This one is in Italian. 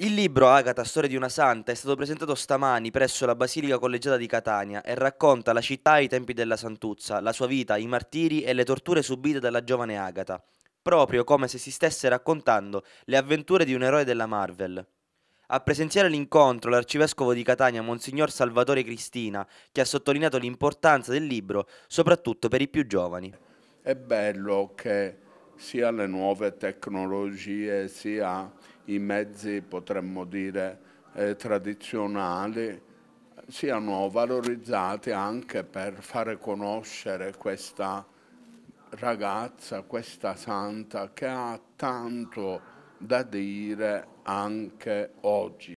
Il libro Agata, Storia di una Santa, è stato presentato stamani presso la Basilica Collegiata di Catania e racconta la città ai tempi della Santuzza, la sua vita, i martiri e le torture subite dalla giovane Agata, proprio come se si stesse raccontando le avventure di un eroe della Marvel. A presenziare l'incontro l'arcivescovo di Catania, Monsignor Salvatore Cristina, che ha sottolineato l'importanza del libro, soprattutto per i più giovani. È bello che sia alle nuove tecnologie sia ai mezzi, potremmo dire, eh, tradizionali, siano valorizzati anche per fare conoscere questa ragazza, questa santa che ha tanto da dire anche oggi.